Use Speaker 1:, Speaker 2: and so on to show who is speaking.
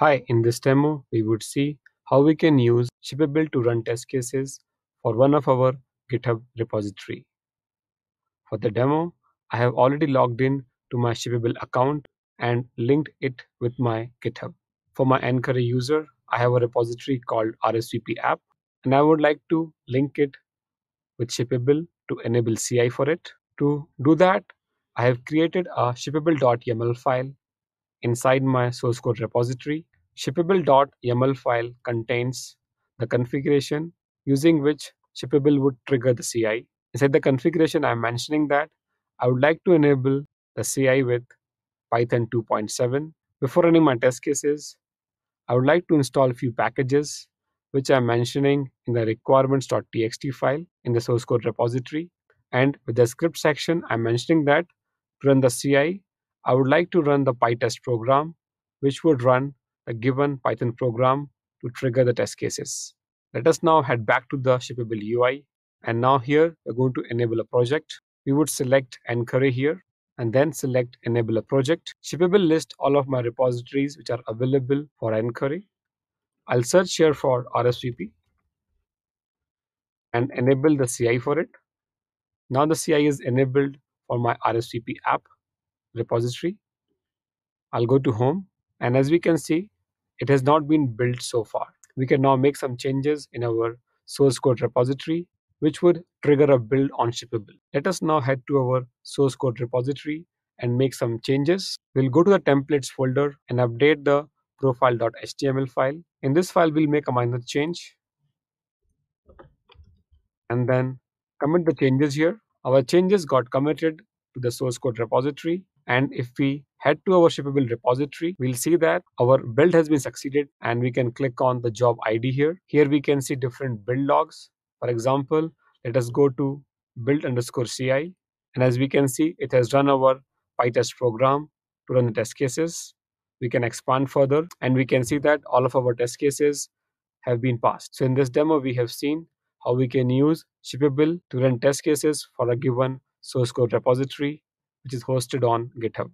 Speaker 1: Hi, in this demo, we would see how we can use Shippable to run test cases for one of our GitHub repository. For the demo, I have already logged in to my Shippable account and linked it with my GitHub. For my Anchor user, I have a repository called RSVP app, and I would like to link it with Shippable to enable CI for it. To do that, I have created a shippable.yml file Inside my source code repository, Shippable.yml file contains the configuration using which shippable would trigger the CI. Inside the configuration, I'm mentioning that I would like to enable the CI with Python 2.7. Before running my test cases, I would like to install a few packages which I'm mentioning in the requirements.txt file in the source code repository. And with the script section, I'm mentioning that to run the CI, I would like to run the PyTest program, which would run a given Python program to trigger the test cases. Let us now head back to the shippable UI. And now here, we're going to enable a project. We would select Encurry here and then select enable a project. Shippable list all of my repositories which are available for Encurry. I'll search here for RSVP and enable the CI for it. Now the CI is enabled for my RSVP app repository. I'll go to home and as we can see, it has not been built so far. We can now make some changes in our source code repository which would trigger a build on shippable. Let us now head to our source code repository and make some changes. We'll go to the templates folder and update the profile.html file. In this file, we'll make a minor change and then commit the changes here. Our changes got committed to the source code repository. And if we head to our shippable repository, we'll see that our build has been succeeded and we can click on the job ID here. Here we can see different build logs. For example, let us go to build underscore CI. And as we can see, it has run our PyTest program to run the test cases. We can expand further and we can see that all of our test cases have been passed. So in this demo, we have seen how we can use shippable to run test cases for a given source code repository which is hosted on GitHub.